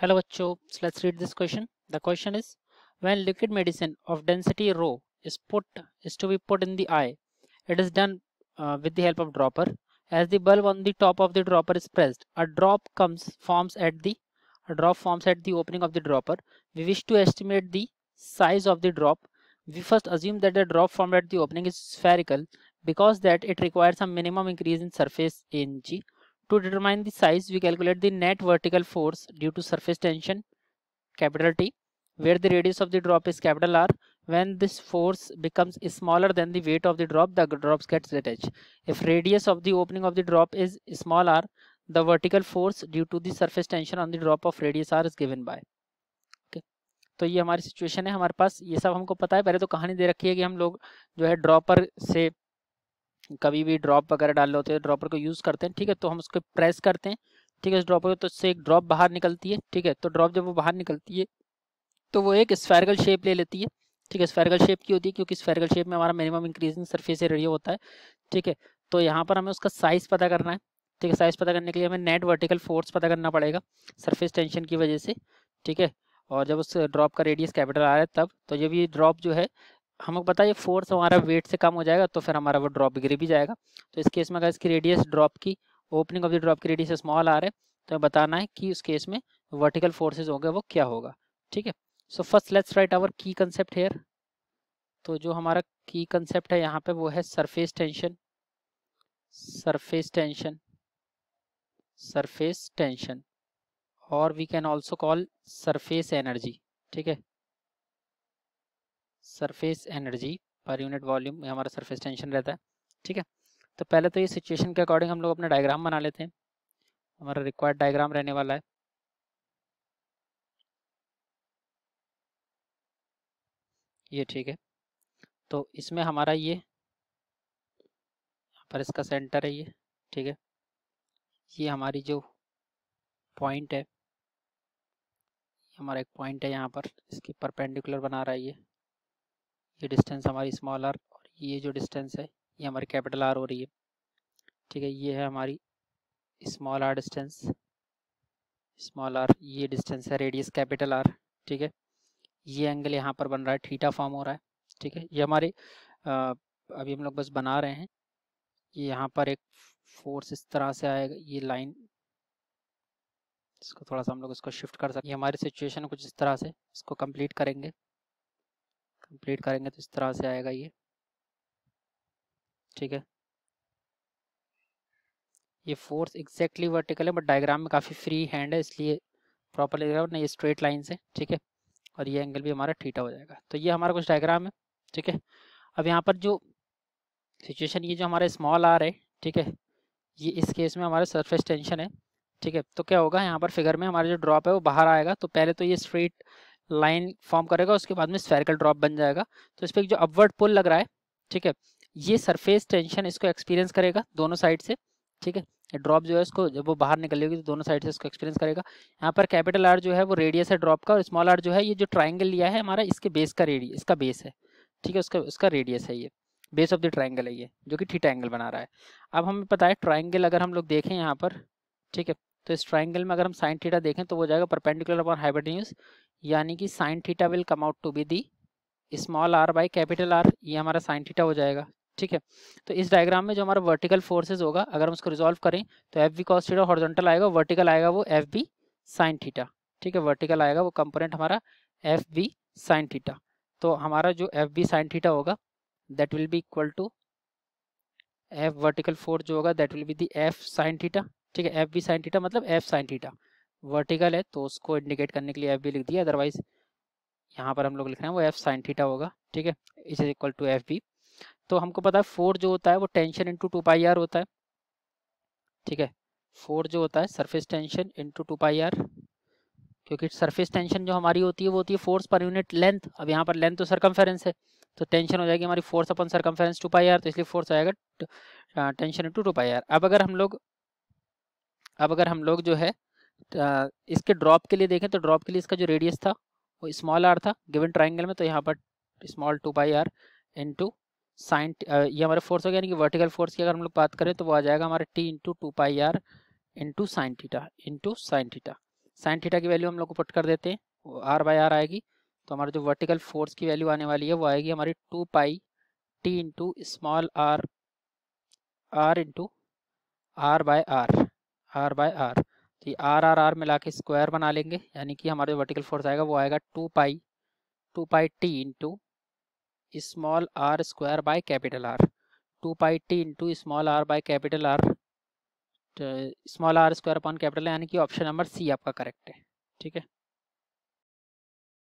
Hello bachcho, let's read this question. The question is when liquid medicine of density rho is put is to be put in the eye, it is done uh, with the help of dropper. As the bulb on the top of the dropper is pressed, a drop comes forms at the a drop forms at the opening of the dropper. We wish to estimate the size of the drop. We first assume that the drop formed at the opening is spherical because that it requires a minimum increase in surface energy. To determine the size, we calculate the net vertical force due to surface tension, capital T, where the radius of the drop is capital R. When this force becomes smaller than the weight of the drop, the drops gets detached. If radius of the opening of the drop is small r, the vertical force due to the surface tension on the drop of radius r is given by. तो ये हमारी situation है हमारे पास ये सब हमको पता है पहले तो कहानी दे रखी है कि हम लोग जो है ड्रॉपर से कभी भी ड्रॉप वगैरह डाल रहे होते हैं ड्रॉपर को यूज़ करते हैं ठीक है तो हम उसको प्रेस करते हैं ठीक है ड्रॉपर को तो उससे एक ड्रॉप बाहर निकलती है ठीक है तो ड्रॉप जब वो बाहर निकलती है तो वो एक स्पैरगल शेप ले लेती है ठीक है स्पैरगल शेप की होती है क्योंकि स्पैरगल शेप में हमारा मिनिमम इंक्रीजिंग सर्फेस एरिया होता है ठीक है तो यहाँ पर हमें उसका साइज़ पता करना है ठीक है साइज़ पता करने के लिए हमें नेट वर्टिकल फोर्स पता करना पड़ेगा सरफेस टेंशन की वजह से ठीक है और जब उस ड्रॉप का रेडियस कैपिटल आ रहा है तब तो जब ये ड्रॉप जो है हमको पता है फोर्स हमारा वेट से कम हो जाएगा तो फिर हमारा वो ड्रॉप गिर भी जाएगा तो इस केस में अगर इसकी रेडियस ड्रॉप की ओपनिंग ऑफ द ड्रॉप की रेडियस स्मॉल आ रहा है तो बताना है कि उस केस में वर्टिकल फोर्सेज होंगे वो क्या होगा ठीक है so first let's write our की कंसेप्ट हेयर तो जो हमारा की कंसेप्ट है यहाँ पे वो है surface tension surface tension surface tension और we can also call surface energy ठीक है surface energy per unit volume में हमारा सरफेस टेंशन रहता है ठीक है तो पहले तो ये सिचुएशन के अकॉर्डिंग हम लोग अपना डायग्राम बना लेते हैं हमारा रिक्वायर्ड डायग्राम रहने वाला है ये ठीक है तो इसमें हमारा ये पर इसका सेंटर है ये ठीक है ये हमारी जो पॉइंट है हमारा एक पॉइंट है यहाँ पर इसकी परपेंडिकुलर बना रहा है ये ये डिस्टेंस हमारी स्मॉल आर और ये जो डिस्टेंस है ये हमारी कैपिटल आर हो रही है ठीक है ये है हमारी small R distance small R ये डिस्टेंस है रेडियस कैपिटल आर ठीक है ये एंगल यहाँ पर बन रहा है थीटा फॉर्म हो रहा है ठीक है ये हमारे अभी हम लोग बस बना रहे हैं ये यहाँ पर एक फोर्स इस तरह से आएगा ये लाइन इसको थोड़ा सा हम लोग इसको शिफ्ट कर सकते हैं हमारी सिचुएशन कुछ इस तरह से इसको कंप्लीट करेंगे कंप्लीट करेंगे तो इस तरह से आएगा ये ठीक है ये फोर्स एग्जैक्टली वर्टिकल है बट डायग्राम में काफ़ी फ्री हैंड है इसलिए प्रॉपर लग रहा स्ट्रेट लाइन से ठीक है और ये एंगल भी हमारा ठीठा हो जाएगा तो ये हमारा कुछ डायग्राम है ठीक है अब यहाँ पर जो सिचुएशन ये जो हमारा स्मॉल आर है ठीक है ये इस केस में हमारा सरफेस टेंशन है ठीक है तो क्या होगा यहाँ पर फिगर में हमारा जो ड्रॉप है वो बाहर आएगा तो पहले तो ये स्ट्रेट लाइन फॉर्म करेगा उसके बाद में स्पेरिकल ड्रॉप बन जाएगा तो इस पर जो अपवर्ड पुल लग रहा है ठीक है ये सरफेस टेंशन इसको एक्सपीरियंस करेगा दोनों साइड से ठीक है ड्रॉप जो है उसको जब वो बाहर निकलेगी तो दोनों साइड से इसको एक्सपीरियंस करेगा यहाँ पर कैपिटल आर जो है वो रेडियस है ड्रॉप का और स्मॉल आर जो है ये जो ट्राइंगल लिया है हमारा इसके बेस का रेडियस इसका बेस है ठीक है उसका उसका रेडियस है ये बेस ऑफ द ट्राइंगल है ये जो कि थीटा एंगल बना रहा है अब हमें पता है ट्राइंगल अगर हम लोग देखें यहाँ पर ठीक है तो इस ट्राइंगल में अगर हम साइन थीटा देखें तो वो जाएगा परपेंडिकुलर अपॉन हाइपोटेन्यूज यानी कि sine theta will come out to be the small R by capital R ये हमारा साइन थीटा हो जाएगा ठीक है तो इस डायग्राम में जो हमारा वर्टिकल फोर्सेज होगा अगर हम उसको रिजॉल्व करें तो F B cos theta horizontal आएगा वर्टिकल आएगा वो एफ बी साइन थीटा ठीक है वर्टिकल आएगा वो कंपोनेंट हमारा एफ बी साइन थीटा तो हमारा जो एफ बी साइन थीटा होगा that will be equal to F vertical force जो होगा that will be the F sine theta ठीक है एफ बी साइन थीटा मतलब एफ साइन थीटा वर्टिकल है तो उसको इंडिकेट करने के लिए एफ बी लिख दिया अदरवाइज यहाँ पर हम लोग लिख रहे हैं वो एफ साइन थीटा होगा ठीक है is equal to F B तो हमको पता है फोर जो होता है वो tension into two pi R होता है ठीक है फोर जो होता है surface tension into two pi R क्योंकि सरफेस टेंशन जो हमारी होती है वो होती है फोर्स पर यूनिट लेंथ अब यहाँ पर लेंथ तो सरकमफेरेंस है तो टेंशन हो जाएगी हमारी force upon circumference two pi R तो इसलिए फोर्स आएगा tension into two pi R अब अगर हम लोग अब अगर हम लोग जो है इसके ड्रॉप के लिए देखें तो ड्रॉप के लिए इसका जो रेडियस था वो स्मॉल आर था गिवन ट्राइंगल में तो यहाँ पर small two by R into sine ये हमारे फोर्स हो गया यानी कि वर्टिकल फोर्स की अगर हम लोग बात करें तो वो आ जाएगा हमारे T into two pi R into sine theta into sine theta sine theta की वैल्यू हम लोग को पुट कर देते हैं आर बाई आर आएगी तो हमारा जो वर्टिकल फोर्स की वैल्यू आने वाली है वो आएगी हमारी two pi T into small R R into R by R R by R कि आर आर आर मिला के स्क्वायर बना लेंगे यानी कि हमारे वर्टिकल फोर्स आएगा वो आएगा two pi two pi T into small R square by capital R two pi T into small R by capital R small R square upon capital यानी कि ऑप्शन नंबर सी आपका correct है ठीक है